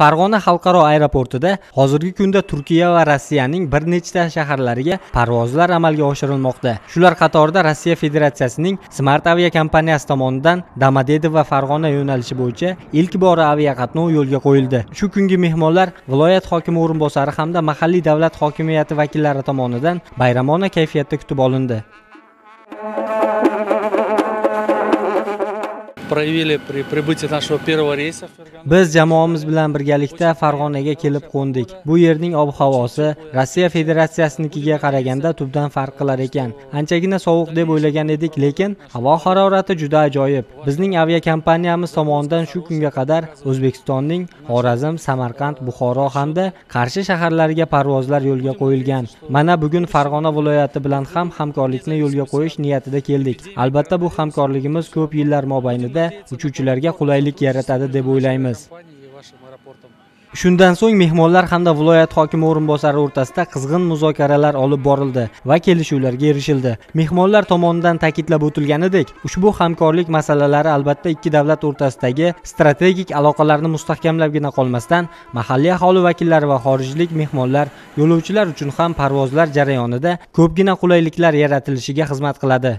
farg'ona xalqaro aeroportida hozirgi kunda turkiya va rossiyaning bir nechta shaharlariga parvozlar amalga oshirilmoqda shular qatorida rossiya federatsiyasining smart aviakompaniyasi tomonidan damadedov va farg'ona yo'nalishi bo'yicha ilk bor aviaqatnov yo'lga qo'yildi shu kungi mehmonlar viloyat hokimi o'rinbosari hamda mahalliy davlat hokimiyati vakillari tomonidan bayramona kayfiyatda kutib olindi biz jamoamiz bilan birgalikda farg'onaga kelib qo'ndik bu yerning ob havosi rossiya federatsiyasinikiga qaraganda tubdan farq qilar ekan anchagina sovuq deb o'ylagan edik lekin havo harorati juda ajoyib bizning aviakompaniyamiz tomonidan shu kunga qadar o'zbekistonning xorazm samarqand buxoro hamda qarshi shaharlariga parvozlar yo'lga qo'yilgan mana bugun farg'ona viloyati bilan ham hamkorlikni yo'lga qo'yish niyatida keldik albatta bu hamkorligimiz ko'p yillar mobaynida sharoitda uchuvchilarga qulaylik yaratadi deb o'ylaymiz shundan so'ng mehmonlar hamda viloyat hokimi o'rinbosari o'rtasida qizg'in muzokaralar olib borildi va kelishuvlarga erishildi mehmonlar tomonidan ta'kidlab o'tilganidek ushbu hamkorlik masalalari albatta ikki davlat o'rtasidagi strategik aloqalarni mustahkamlabgina qolmasdan mahalliy aholi vakillari va xorijlik mehmonlar yo'lovchilar uchun ham parvozlar jarayonida ko'pgina qulayliklar yaratilishiga xizmat qiladi